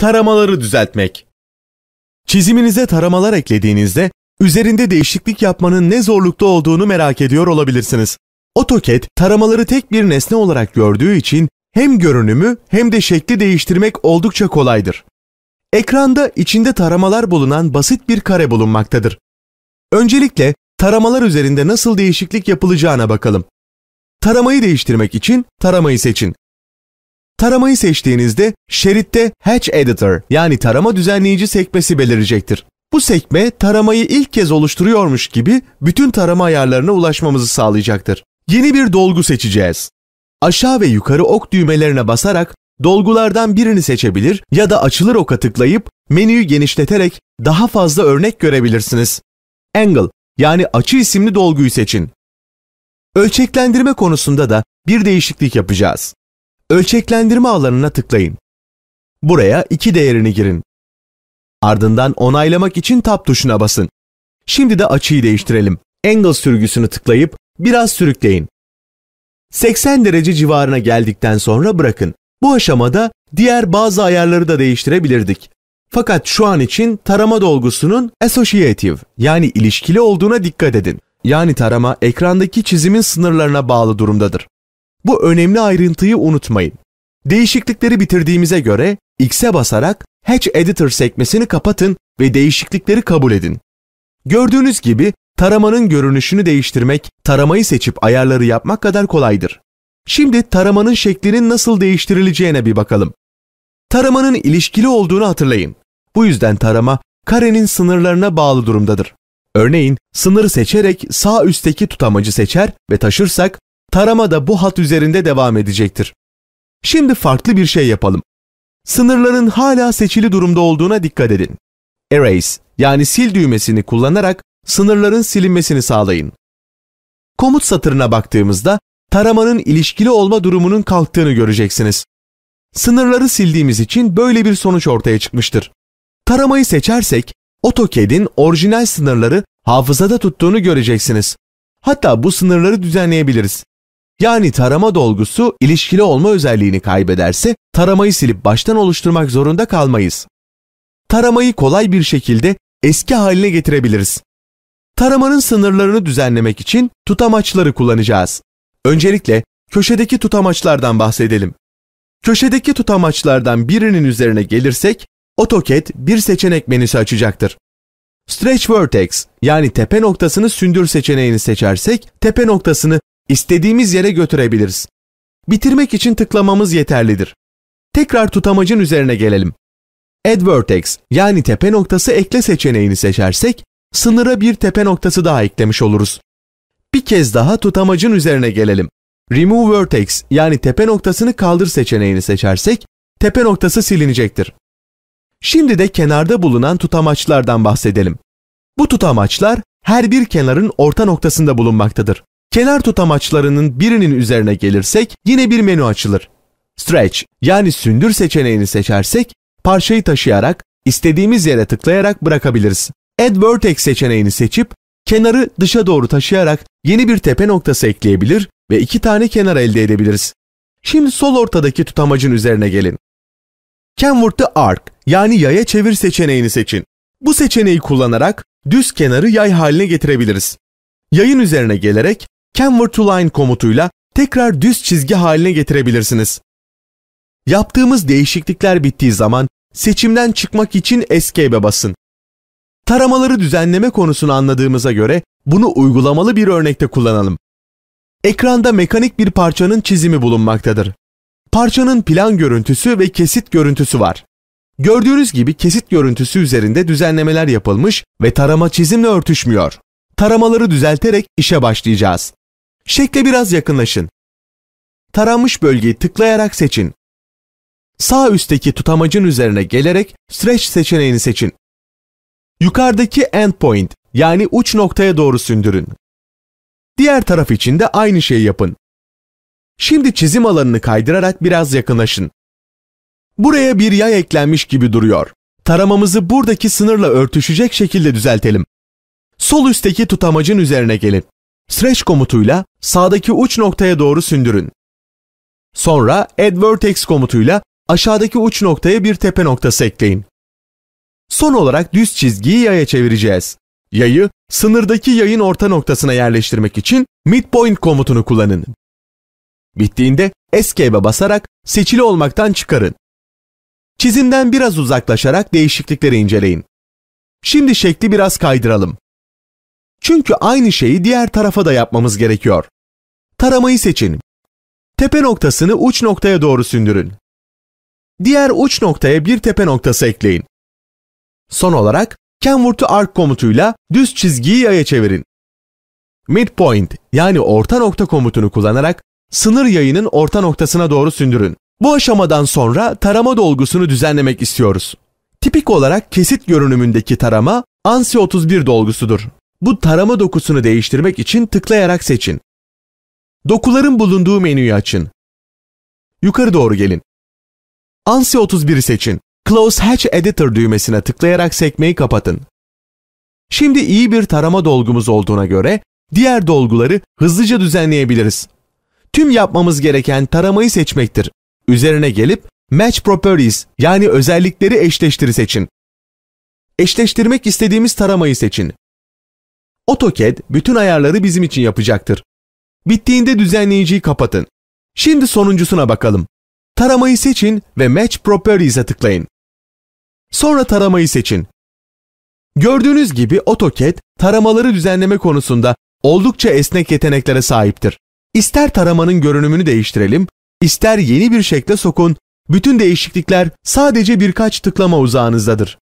taramaları düzeltmek. Çiziminize taramalar eklediğinizde üzerinde değişiklik yapmanın ne zorlukta olduğunu merak ediyor olabilirsiniz. AutoCAD taramaları tek bir nesne olarak gördüğü için hem görünümü hem de şekli değiştirmek oldukça kolaydır. Ekranda içinde taramalar bulunan basit bir kare bulunmaktadır. Öncelikle taramalar üzerinde nasıl değişiklik yapılacağına bakalım. Taramayı değiştirmek için taramayı seçin. Taramayı seçtiğinizde şeritte Hatch Editor yani tarama düzenleyici sekmesi belirecektir. Bu sekme taramayı ilk kez oluşturuyormuş gibi bütün tarama ayarlarına ulaşmamızı sağlayacaktır. Yeni bir dolgu seçeceğiz. Aşağı ve yukarı ok düğmelerine basarak dolgulardan birini seçebilir ya da açılır oka tıklayıp menüyü genişleterek daha fazla örnek görebilirsiniz. Angle yani açı isimli dolguyu seçin. Ölçeklendirme konusunda da bir değişiklik yapacağız. Ölçeklendirme alanına tıklayın. Buraya 2 değerini girin. Ardından onaylamak için tab tuşuna basın. Şimdi de açıyı değiştirelim. Angle sürgüsünü tıklayıp biraz sürükleyin. 80 derece civarına geldikten sonra bırakın. Bu aşamada diğer bazı ayarları da değiştirebilirdik. Fakat şu an için tarama dolgusunun associative yani ilişkili olduğuna dikkat edin. Yani tarama ekrandaki çizimin sınırlarına bağlı durumdadır. Bu önemli ayrıntıyı unutmayın. Değişiklikleri bitirdiğimize göre X'e basarak Hatch Editor sekmesini kapatın ve değişiklikleri kabul edin. Gördüğünüz gibi taramanın görünüşünü değiştirmek, taramayı seçip ayarları yapmak kadar kolaydır. Şimdi taramanın şeklinin nasıl değiştirileceğine bir bakalım. Taramanın ilişkili olduğunu hatırlayın. Bu yüzden tarama karenin sınırlarına bağlı durumdadır. Örneğin sınırı seçerek sağ üstteki tutamacı seçer ve taşırsak Tarama da bu hat üzerinde devam edecektir. Şimdi farklı bir şey yapalım. Sınırların hala seçili durumda olduğuna dikkat edin. Erase yani sil düğmesini kullanarak sınırların silinmesini sağlayın. Komut satırına baktığımızda taramanın ilişkili olma durumunun kalktığını göreceksiniz. Sınırları sildiğimiz için böyle bir sonuç ortaya çıkmıştır. Taramayı seçersek AutoCAD'in orijinal sınırları hafızada tuttuğunu göreceksiniz. Hatta bu sınırları düzenleyebiliriz. Yani tarama dolgusu ilişkili olma özelliğini kaybederse taramayı silip baştan oluşturmak zorunda kalmayız. Taramayı kolay bir şekilde eski haline getirebiliriz. Taramanın sınırlarını düzenlemek için tutamaçları kullanacağız. Öncelikle köşedeki tutamaçlardan bahsedelim. Köşedeki tutamaçlardan birinin üzerine gelirsek AutoCAD bir seçenek menüsü açacaktır. Stretch Vertex yani tepe noktasını sündür seçeneğini seçersek tepe noktasını istediğimiz yere götürebiliriz. Bitirmek için tıklamamız yeterlidir. Tekrar tutamacın üzerine gelelim. Add vertex yani tepe noktası ekle seçeneğini seçersek sınıra bir tepe noktası daha eklemiş oluruz. Bir kez daha tutamacın üzerine gelelim. Remove vertex yani tepe noktasını kaldır seçeneğini seçersek tepe noktası silinecektir. Şimdi de kenarda bulunan tutamaçlardan bahsedelim. Bu tutamaçlar her bir kenarın orta noktasında bulunmaktadır. Kenar tutamaçlarının birinin üzerine gelirsek yine bir menü açılır. Stretch yani sündür seçeneğini seçersek parçayı taşıyarak istediğimiz yere tıklayarak bırakabiliriz. Add vertex seçeneğini seçip kenarı dışa doğru taşıyarak yeni bir tepe noktası ekleyebilir ve iki tane kenar elde edebiliriz. Şimdi sol ortadaki tutamacın üzerine gelin. Canvert the Arc yani yaya çevir seçeneğini seçin. Bu seçeneği kullanarak düz kenarı yay haline getirebiliriz. Yayın üzerine gelerek Canver to Line komutuyla tekrar düz çizgi haline getirebilirsiniz. Yaptığımız değişiklikler bittiği zaman seçimden çıkmak için Escape'e basın. Taramaları düzenleme konusunu anladığımıza göre bunu uygulamalı bir örnekte kullanalım. Ekranda mekanik bir parçanın çizimi bulunmaktadır. Parçanın plan görüntüsü ve kesit görüntüsü var. Gördüğünüz gibi kesit görüntüsü üzerinde düzenlemeler yapılmış ve tarama çizimle örtüşmüyor. Taramaları düzelterek işe başlayacağız. Şekle biraz yakınlaşın. Taranmış bölgeyi tıklayarak seçin. Sağ üstteki tutamacın üzerine gelerek Stretch seçeneğini seçin. Yukarıdaki endpoint yani uç noktaya doğru sündürün. Diğer taraf için de aynı şeyi yapın. Şimdi çizim alanını kaydırarak biraz yakınlaşın. Buraya bir yay eklenmiş gibi duruyor. Taramamızı buradaki sınırla örtüşecek şekilde düzeltelim. Sol üstteki tutamacın üzerine gelin. Stretch komutuyla sağdaki uç noktaya doğru sündürün. Sonra add vertex komutuyla aşağıdaki uç noktaya bir tepe noktası ekleyin. Son olarak düz çizgiyi yaya çevireceğiz. Yayı sınırdaki yayın orta noktasına yerleştirmek için midpoint komutunu kullanın. Bittiğinde Escape'e basarak seçili olmaktan çıkarın. Çizimden biraz uzaklaşarak değişiklikleri inceleyin. Şimdi şekli biraz kaydıralım. Çünkü aynı şeyi diğer tarafa da yapmamız gerekiyor. Taramayı seçin. Tepe noktasını uç noktaya doğru sündürün. Diğer uç noktaya bir tepe noktası ekleyin. Son olarak Kenwood'u arc komutuyla düz çizgiyi yaya çevirin. Midpoint yani orta nokta komutunu kullanarak sınır yayının orta noktasına doğru sündürün. Bu aşamadan sonra tarama dolgusunu düzenlemek istiyoruz. Tipik olarak kesit görünümündeki tarama ANSI 31 dolgusudur. Bu tarama dokusunu değiştirmek için tıklayarak seçin. Dokuların bulunduğu menüyü açın. Yukarı doğru gelin. ANSI 31'i seçin. Close Hatch Editor düğmesine tıklayarak sekmeyi kapatın. Şimdi iyi bir tarama dolgumuz olduğuna göre diğer dolguları hızlıca düzenleyebiliriz. Tüm yapmamız gereken taramayı seçmektir. Üzerine gelip Match Properties yani özellikleri eşleştiri seçin. Eşleştirmek istediğimiz taramayı seçin. AutoCAD bütün ayarları bizim için yapacaktır. Bittiğinde düzenleyiciyi kapatın. Şimdi sonuncusuna bakalım. Taramayı seçin ve Match Properties'e tıklayın. Sonra taramayı seçin. Gördüğünüz gibi AutoCAD taramaları düzenleme konusunda oldukça esnek yeteneklere sahiptir. İster taramanın görünümünü değiştirelim, ister yeni bir şekle sokun, bütün değişiklikler sadece birkaç tıklama uzağınızdadır.